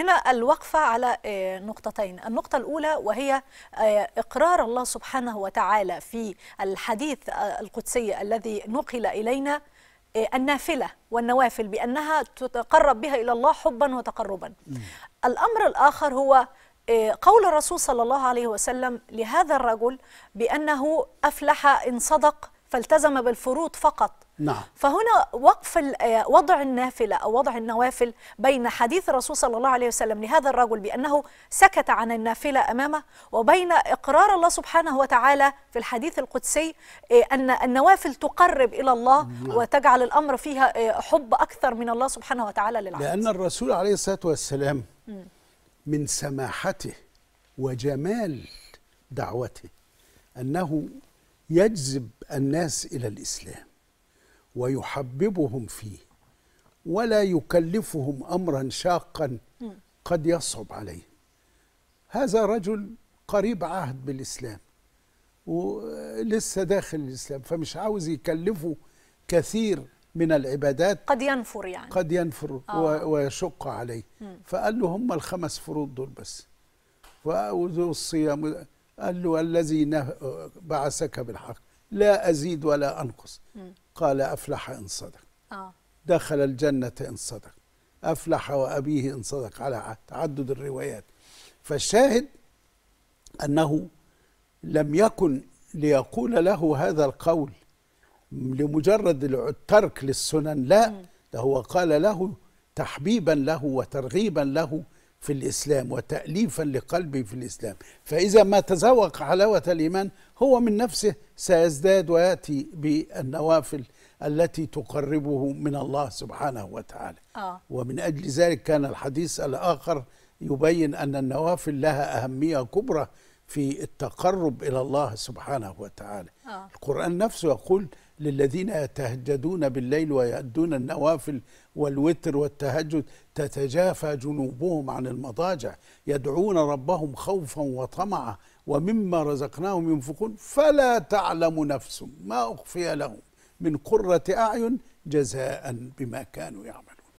هنا الوقفة على آه، نقطتين النقطة الأولى وهي آه، إقرار الله سبحانه وتعالى في الحديث آه، القدسي الذي نقل إلينا النافلة والنوافل بأنها تتقرب بها إلى الله حبا وتقربا الأمر الآخر هو قول الرسول صلى الله عليه وسلم لهذا الرجل بأنه أفلح إن صدق فالتزم بالفروض فقط نعم. فهنا وقف آه، وضع النافلة أو وضع النوافل بين حديث الرسول صلى الله عليه وسلم لهذا الرجل بأنه سكت عن النافلة أمامه وبين إقرار الله سبحانه وتعالى في الحديث القدسي آه، أن النوافل تقرب إلى الله نعم. وتجعل الأمر فيها آه، حب أكثر من الله سبحانه وتعالى للعبد لأن الرسول عليه الصلاة والسلام من سماحته وجمال دعوته أنه يجذب الناس الى الاسلام ويحببهم فيه ولا يكلفهم امرا شاقا قد يصعب عليهم هذا رجل قريب عهد بالاسلام ولسه داخل الاسلام فمش عاوز يكلفه كثير من العبادات قد ينفر يعني قد ينفر آه. ويشق عليه م. فقال له هم الخمس فروض دول بس والصيام قال له الذي بعثك بالحق لا أزيد ولا أنقص قال أفلح إن صدق آه. دخل الجنة إن صدق أفلح وأبيه إن صدق على تعدد الروايات فالشاهد أنه لم يكن ليقول له هذا القول لمجرد الترك للسنن لا ده هو قال له تحبيبا له وترغيبا له في الإسلام وتأليفا لقلبي في الإسلام فإذا ما تذوق حلاوة الإيمان هو من نفسه سيزداد ويأتي بالنوافل التي تقربه من الله سبحانه وتعالى آه. ومن أجل ذلك كان الحديث الآخر يبين أن النوافل لها أهمية كبرى في التقرب إلى الله سبحانه وتعالى آه. القرآن نفسه يقول للذين يتهجدون بالليل ويؤدون النوافل والوتر والتهجد تتجافى جنوبهم عن المضاجع يدعون ربهم خوفا وطمعا ومما رزقناهم ينفقون فلا تعلم نفس ما أخفي لهم من قرة أعين جزاء بما كانوا يعملون